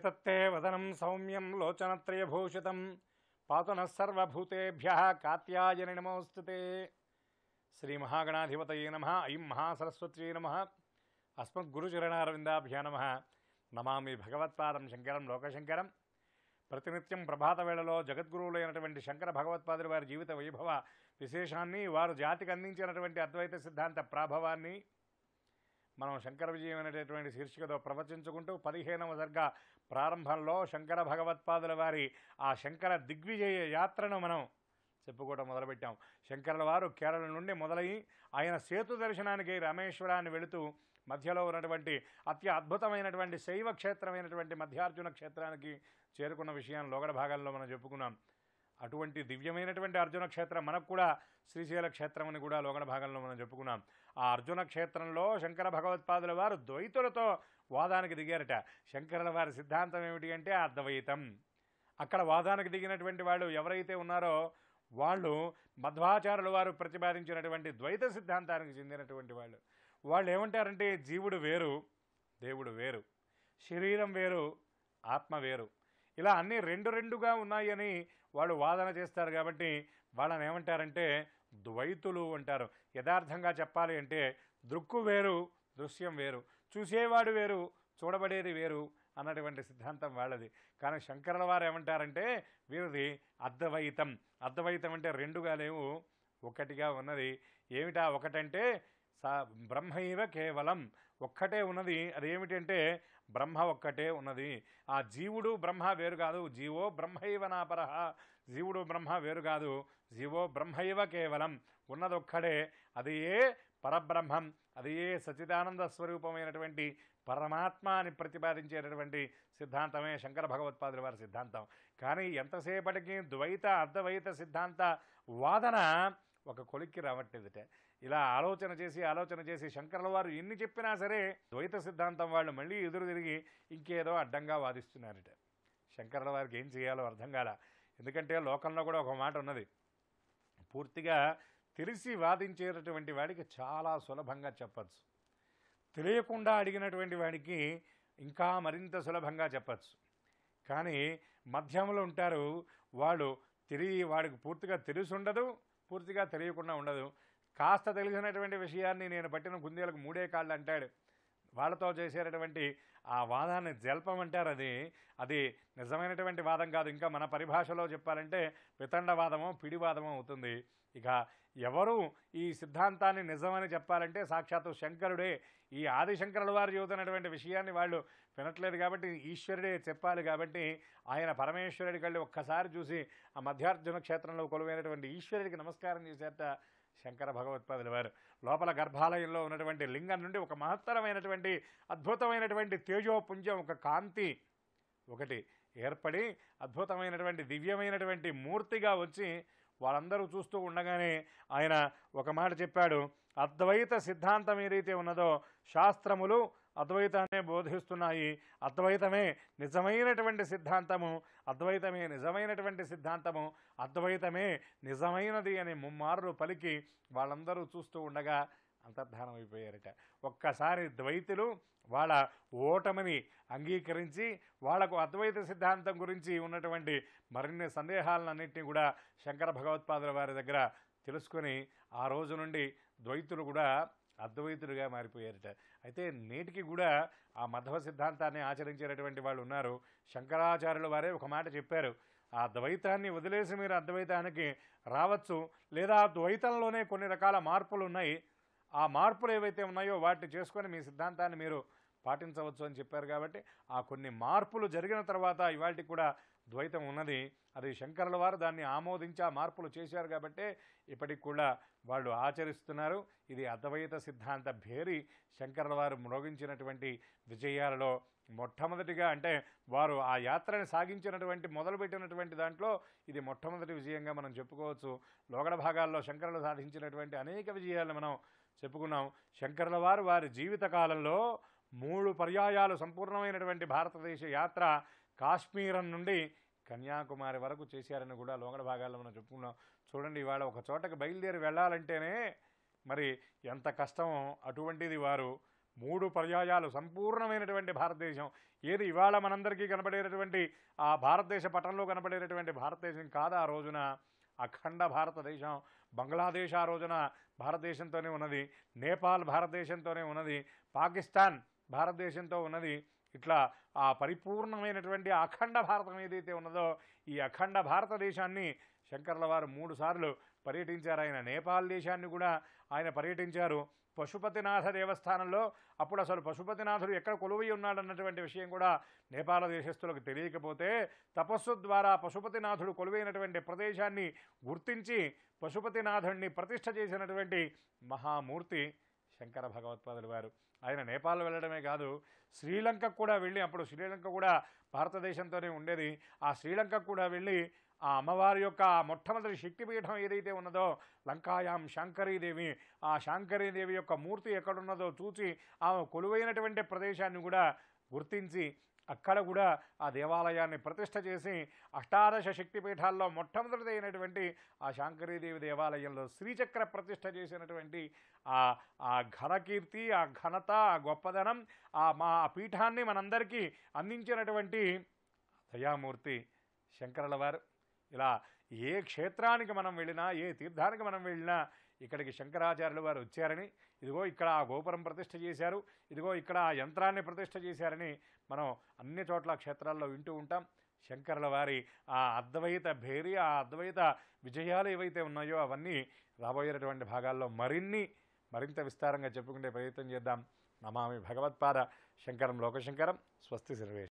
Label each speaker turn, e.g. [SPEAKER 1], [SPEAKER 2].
[SPEAKER 1] ఏతత్తే వదనం సౌమ్యం లోచనత్రయభూషితం పాతున సర్వభూతేభ్య కాత్యాయని నమోస్తుతే శ్రీ మహాగణాధిపత నమ ఐం మహాసరస్వత్యై నమ అస్మద్గురుచరణారవిందాభ్య నమ నమామి భగవత్పాదం శంకరం లోకశంకరం ప్రతినిత్యం ప్రభాత వేళలో జగద్గురువులైనటువంటి శంకర భగవత్పాదుడి వారి జీవిత వైభవ విశేషాన్ని వారు జాతికి అందించినటువంటి అద్వైత సిద్ధాంత ప్రాభవాన్ని మనం శంకర విజయం అనేటటువంటి శీర్షికతో ప్రవచించుకుంటూ పదిహేనవ సర్గ ప్రారంభంలో శంకర భగవత్పాదుల వారి ఆ శంకర దిగ్విజయ యాత్రను మనం చెప్పుకోవడం మొదలుపెట్టాం శంకరుల వారు కేరళ నుండి మొదలయ్యి ఆయన సేతు దర్శనానికి రామేశ్వరాన్ని వెళుతూ మధ్యలో ఉన్నటువంటి అత్య అద్భుతమైనటువంటి శైవ క్షేత్రమైనటువంటి మధ్యార్జున క్షేత్రానికి చేరుకున్న విషయాన్ని లోగడ భాగాల్లో మనం చెప్పుకున్నాం అటువంటి దివ్యమైనటువంటి అర్జున క్షేత్రం మనకు కూడా శ్రీశైల క్షేత్రం అని కూడా లోగడ భాగంలో మనం చెప్పుకున్నాం ఆ అర్జున క్షేత్రంలో శంకర భగవత్పాదుల వారు ద్వైతులతో వాదానికి దిగారట శంకరుల వారి సిద్ధాంతం ఏమిటి అంటే అద్వైతం అక్కడ వాదానికి దిగినటువంటి వాళ్ళు ఎవరైతే ఉన్నారో వాళ్ళు మధ్వాచారుల వారు ప్రతిపాదించినటువంటి ద్వైత సిద్ధాంతానికి చెందినటువంటి వాళ్ళు వాళ్ళు ఏమంటారంటే జీవుడు వేరు దేవుడు వేరు శరీరం వేరు ఆత్మ వేరు ఇలా అన్నీ రెండు రెండుగా ఉన్నాయని వాళ్ళు వాదన చేస్తారు కాబట్టి వాళ్ళని ఏమంటారంటే ద్వైతులు అంటారు యథార్థంగా చెప్పాలి అంటే దృక్కు వేరు దృశ్యం వేరు చూసేవాడు వేరు చూడబడేది వేరు అన్నటువంటి సిద్ధాంతం వాళ్ళది కానీ శంకరుల వారు ఏమంటారంటే వీరిది అద్వైతం అద్వైతం అంటే రెండుగా లేవు ఒకటిగా ఉన్నది ఏమిటా ఒకటంటే సా బ్రహ్మైవ కేవలం ఒక్కటే ఉన్నది అదేమిటంటే బ్రహ్మ ఒక్కటే ఉన్నది ఆ జీవుడు బ్రహ్మ వేరు కాదు జీవో బ్రహ్మైవ నాపరహ జీవుడు బ్రహ్మ వేరు కాదు జీవో బ్రహ్మైవ కేవలం ఉన్నదొక్కడే అది ఏ పరబ్రహ్మం అది ఏ సచిదానంద స్వరూపమైనటువంటి పరమాత్మ అని ప్రతిపాదించేటటువంటి సిద్ధాంతమే శంకర భగవత్పాదుల వారి సిద్ధాంతం కానీ ఎంతసేపటికి ద్వైత అర్ధవైత సిద్ధాంత వాదన ఒక కొలిక్కి రావట్లేదుట ఇలా ఆలోచన చేసి ఆలోచన చేసి శంకర్ల వారు ఎన్ని చెప్పినా సరే ద్వైత సిద్ధాంతం వాళ్ళు మళ్ళీ ఎదురు తిరిగి ఇంకేదో అడ్డంగా వాదిస్తున్నారట శంకర్ల వారికి ఏం చేయాలో అర్థం కాల ఎందుకంటే లోకంలో కూడా ఒక మాట ఉన్నది పూర్తిగా తెలిసి వాదించేటటువంటి వాడికి చాలా సులభంగా చెప్పచ్చు తెలియకుండా అడిగినటువంటి వాడికి ఇంకా మరింత సులభంగా చెప్పచ్చు కానీ మధ్యంలో ఉంటారు వాళ్ళు తెలియ వాడికి పూర్తిగా తెలుసు ఉండదు పూర్తిగా తెలియకుండా ఉండదు కాస్త తెలిసినటువంటి విషయాన్ని నేను పట్టిన కుందేలకు మూడే కాళ్ళు అంటాడు వాళ్ళతో చేసేటటువంటి ఆ వాదాన్ని జల్పం అంటారు అది అది నిజమైనటువంటి వాదం కాదు ఇంకా మన పరిభాషలో చెప్పాలంటే వితండవాదమో పిడివాదమో అవుతుంది ఇక ఎవరు ఈ సిద్ధాంతాన్ని నిజమని చెప్పాలంటే సాక్షాత్తు శంకరుడే ఈ ఆదిశంకరుడు వారు చదువుతున్నటువంటి విషయాన్ని వాళ్ళు వినట్లేదు కాబట్టి ఈశ్వరుడే చెప్పాలి కాబట్టి ఆయన పరమేశ్వరుడి వెళ్ళి ఒక్కసారి చూసి ఆ మధ్యార్జున క్షేత్రంలో కొలువైనటువంటి ఈశ్వరుడికి నమస్కారం చేసేట శంకర భగవత్పాదుల వారు లోపల గర్భాలయంలో ఉన్నటువంటి లింగం నుండి ఒక మహత్తరమైనటువంటి అద్భుతమైనటువంటి తేజోపుంజం ఒక కాంతి ఒకటి ఏర్పడి అద్భుతమైనటువంటి దివ్యమైనటువంటి మూర్తిగా వచ్చి వాళ్ళందరూ చూస్తూ ఉండగానే ఆయన ఒక మాట చెప్పాడు అద్వైత సిద్ధాంతం ఏదైతే ఉన్నదో శాస్త్రములు అద్వైతాన్నే బోధిస్తున్నాయి అద్వైతమే నిజమైనటువంటి సిద్ధాంతము అద్వైతమే నిజమైనటువంటి సిద్ధాంతము అద్వైతమే నిజమైనది అని ముమ్మారులు పలికి వాళ్ళందరూ చూస్తూ ఉండగా అంతర్ధానం అయిపోయారట ఒక్కసారి ద్వైతులు వాళ్ళ ఓటమిని అంగీకరించి వాళ్లకు అద్వైత సిద్ధాంతం గురించి ఉన్నటువంటి మరిన్ని సందేహాలన్నింటినీ కూడా శంకర భగవత్పాదుల వారి దగ్గర తెలుసుకొని ఆ రోజు నుండి ద్వైతులు కూడా అద్వైతులుగా మారిపోయారట అయితే నేటికి కూడా ఆ మధవ సిద్ధాంతాన్ని ఆచరించేటటువంటి వాళ్ళు ఉన్నారు శంకరాచార్యుల వారే ఒక మాట చెప్పారు ఆ ద్వైతాన్ని వదిలేసి మీరు అద్వైతానికి రావచ్చు లేదా ద్వైతంలోనే కొన్ని రకాల మార్పులు ఉన్నాయి ఆ మార్పులు ఏవైతే ఉన్నాయో వాటిని చేసుకొని మీ సిద్ధాంతాన్ని మీరు పాటించవచ్చు అని చెప్పారు కాబట్టి ఆ కొన్ని మార్పులు జరిగిన తర్వాత ఇవాటికి కూడా ద్వైతం ఉన్నది అది శంకరుల వారు దాన్ని ఆమోదించా మార్పులు చేశారు కాబట్టి ఇప్పటికి కూడా వాళ్ళు ఆచరిస్తున్నారు ఇది అద్వైత సిద్ధాంత భేరి శంకరుల వారు మ్రోగించినటువంటి విజయాలలో మొట్టమొదటిగా అంటే వారు ఆ యాత్రని సాగించినటువంటి మొదలుపెట్టినటువంటి దాంట్లో ఇది మొట్టమొదటి విజయంగా మనం చెప్పుకోవచ్చు లోగడ భాగాల్లో శంకరులు సాధించినటువంటి అనేక విజయాలను మనం చెప్పుకున్నాం శంకరుల వారు వారి జీవితకాలంలో మూడు పర్యాయాలు సంపూర్ణమైనటువంటి భారతదేశ యాత్ర కాశ్మీరం నుండి కన్యాకుమారి వరకు చేశారని కూడా లోంగడ భాగాల్లో మనం చెప్పుకున్నాం చూడండి ఇవాళ ఒక చోటకి బయలుదేరి వెళ్ళాలంటేనే మరి ఎంత కష్టం అటువంటిది వారు మూడు పర్యాయాలు సంపూర్ణమైనటువంటి భారతదేశం ఏది ఇవాళ మనందరికీ కనబడేటటువంటి ఆ భారతదేశ పటంలో కనబడేటటువంటి భారతదేశం కాదు ఆ రోజున అఖండ భారతదేశం బంగ్లాదేశ్ ఆ రోజున భారతదేశంతోనే ఉన్నది నేపాల్ భారతదేశంతోనే ఉన్నది పాకిస్తాన్ భారతదేశంతో ఉన్నది ఇట్లా ఆ పరిపూర్ణమైనటువంటి అఖండ భారతం ఏదైతే ఉన్నదో ఈ అఖండ భారతదేశాన్ని శంకర్ల వారు మూడుసార్లు పర్యటించారు ఆయన నేపాల్ దేశాన్ని కూడా ఆయన పర్యటించారు పశుపతినాథ దేవస్థానంలో అప్పుడు అసలు పశుపతినాథుడు ఎక్కడ కొలువై ఉన్నాడన్నటువంటి విషయం కూడా నేపాల దేశస్తులకు తెలియకపోతే తపస్సు ద్వారా పశుపతినాథుడు కొలువైనటువంటి ప్రదేశాన్ని గుర్తించి పశుపతినాథుడిని ప్రతిష్ట చేసినటువంటి మహామూర్తి శంకర భగవత్పాదులు వారు ఆయన నేపాల్ వెళ్ళడమే కాదు శ్రీలంక కూడా వెళ్ళి అప్పుడు శ్రీలంక కూడా భారతదేశంతోనే ఉండేది ఆ శ్రీలంక కూడా వెళ్ళి ఆ అమ్మవారి యొక్క మొట్టమొదటి శక్తిపీఠం ఏదైతే ఉన్నదో లంకాయాం శాంకరీదేవి ఆ శాంకరీదేవి యొక్క మూర్తి ఎక్కడున్నదో చూచి ఆమె కొలువైనటువంటి ప్రదేశాన్ని కూడా గుర్తించి అక్కడ కూడా ఆ దేవాలయాన్ని ప్రతిష్ట చేసి అష్టాదశ శక్తిపీఠాల్లో మొట్టమొదటిది అయినటువంటి ఆ శాంకరీదేవి దేవాలయంలో శ్రీచక్ర ప్రతిష్ట చేసినటువంటి ఆ ఆ ఘనకీర్తి ఆ ఘనత ఆ గొప్పదనం ఆ మా పీఠాన్ని మనందరికీ అందించినటువంటి దయామూర్తి శంకరుల వారు ఇలా ఏ క్షేత్రానికి మనం వెళ్ళినా ఏ తీర్థానికి మనం వెళ్ళినా ఇక్కడికి శంకరాచార్యులు వారు వచ్చారని ఇదిగో ఇక్కడ ఆ గోపురం ప్రతిష్ఠ చేశారు ఇదిగో ఇక్కడ ఆ యంత్రాన్ని ప్రతిష్ట చేశారని మనం అన్ని చోట్ల క్షేత్రాల్లో వింటూ ఉంటాం శంకరుల వారి ఆ అద్వైత భేరి ఆ అద్వైత విజయాలు ఏవైతే ఉన్నాయో అవన్నీ రాబోయేటటువంటి భాగాల్లో మరిన్ని మరింత విస్తారంగా చెప్పుకునే ప్రయత్నం చేద్దాం నమామి భగవత్పాద శంకరం లోకశంకరం స్వస్తి సర్వేష్